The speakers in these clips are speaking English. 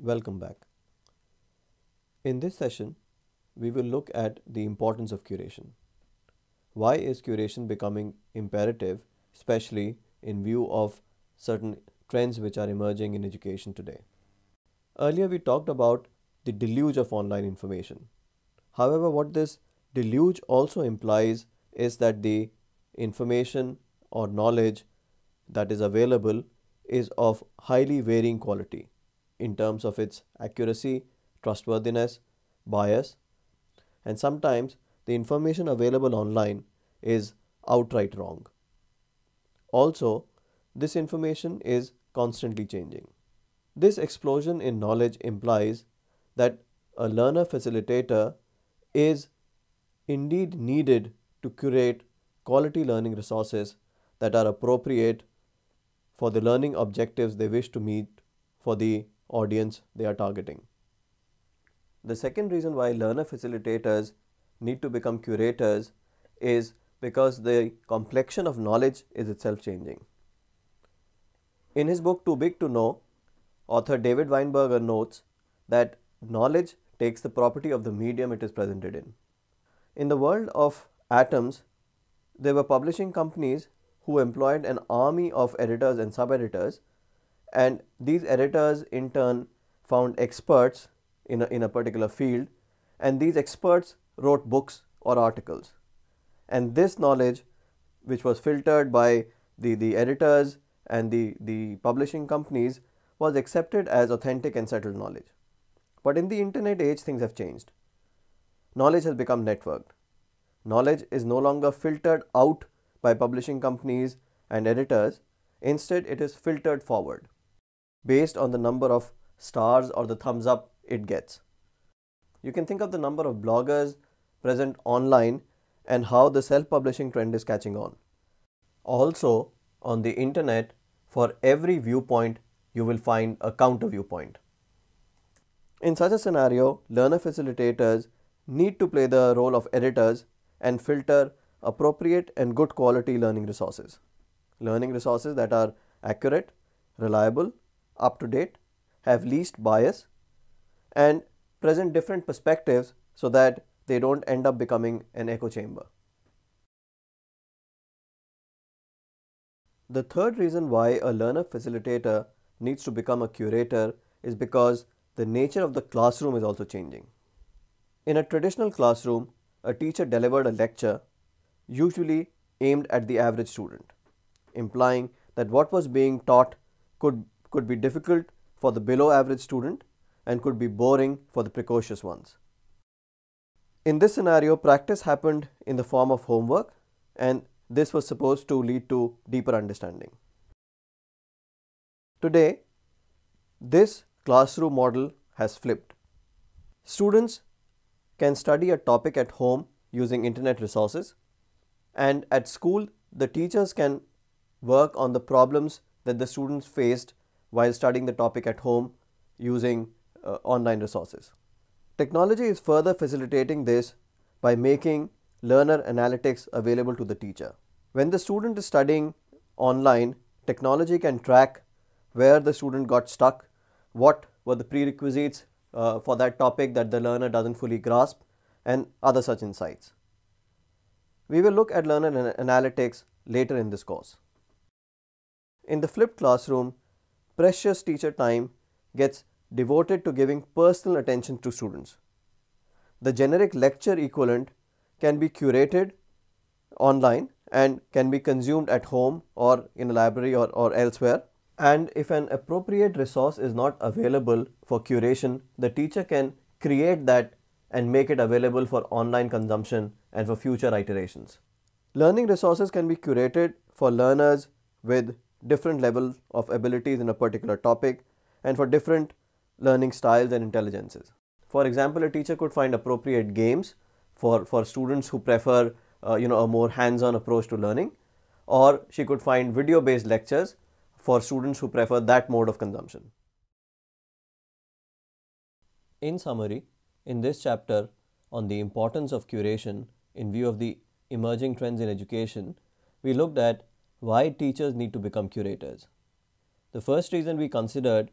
Welcome back. In this session, we will look at the importance of curation. Why is curation becoming imperative, especially in view of certain trends which are emerging in education today? Earlier, we talked about the deluge of online information. However, what this deluge also implies is that the information or knowledge that is available is of highly varying quality in terms of its accuracy, trustworthiness, bias, and sometimes the information available online is outright wrong. Also, this information is constantly changing. This explosion in knowledge implies that a learner facilitator is indeed needed to curate quality learning resources that are appropriate for the learning objectives they wish to meet for the audience they are targeting. The second reason why learner facilitators need to become curators is because the complexion of knowledge is itself changing. In his book Too Big to Know, author David Weinberger notes that knowledge takes the property of the medium it is presented in. In the world of atoms, there were publishing companies who employed an army of editors and sub editors and these editors in turn found experts in a, in a particular field and these experts wrote books or articles. And this knowledge which was filtered by the, the editors and the, the publishing companies was accepted as authentic and settled knowledge. But in the internet age things have changed. Knowledge has become networked. Knowledge is no longer filtered out by publishing companies and editors. Instead, it is filtered forward based on the number of stars or the thumbs up it gets. You can think of the number of bloggers present online and how the self-publishing trend is catching on. Also, on the internet, for every viewpoint, you will find a counter viewpoint. In such a scenario, learner facilitators need to play the role of editors and filter appropriate and good quality learning resources. Learning resources that are accurate, reliable, up to date, have least bias and present different perspectives so that they don't end up becoming an echo chamber. The third reason why a learner facilitator needs to become a curator is because the nature of the classroom is also changing. In a traditional classroom, a teacher delivered a lecture, usually aimed at the average student, implying that what was being taught could could be difficult for the below average student and could be boring for the precocious ones. In this scenario, practice happened in the form of homework and this was supposed to lead to deeper understanding. Today, this classroom model has flipped. Students can study a topic at home using internet resources and at school the teachers can work on the problems that the students faced while studying the topic at home using uh, online resources. Technology is further facilitating this by making learner analytics available to the teacher. When the student is studying online, technology can track where the student got stuck, what were the prerequisites uh, for that topic that the learner doesn't fully grasp, and other such insights. We will look at learner analytics later in this course. In the flipped classroom, precious teacher time gets devoted to giving personal attention to students. The generic lecture equivalent can be curated online and can be consumed at home or in a library or, or elsewhere. And if an appropriate resource is not available for curation, the teacher can create that and make it available for online consumption and for future iterations. Learning resources can be curated for learners with different level of abilities in a particular topic and for different learning styles and intelligences. For example, a teacher could find appropriate games for, for students who prefer uh, you know, a more hands-on approach to learning or she could find video-based lectures for students who prefer that mode of consumption. In summary, in this chapter on the importance of curation in view of the emerging trends in education, we looked at why teachers need to become curators. The first reason we considered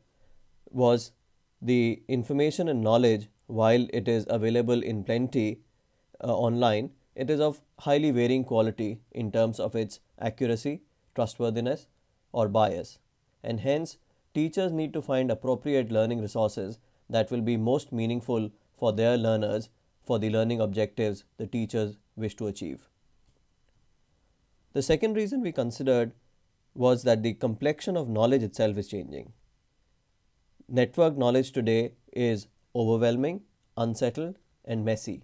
was the information and knowledge, while it is available in plenty uh, online, it is of highly varying quality in terms of its accuracy, trustworthiness, or bias. And hence, teachers need to find appropriate learning resources that will be most meaningful for their learners for the learning objectives the teachers wish to achieve. The second reason we considered was that the complexion of knowledge itself is changing. Network knowledge today is overwhelming, unsettled, and messy,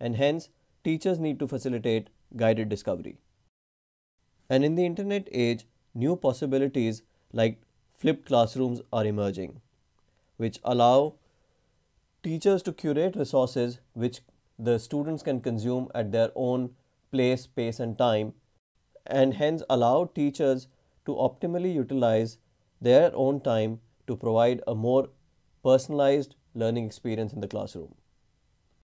and hence teachers need to facilitate guided discovery. And in the internet age, new possibilities like flipped classrooms are emerging, which allow teachers to curate resources which the students can consume at their own place, space, and time and hence allow teachers to optimally utilize their own time to provide a more personalized learning experience in the classroom.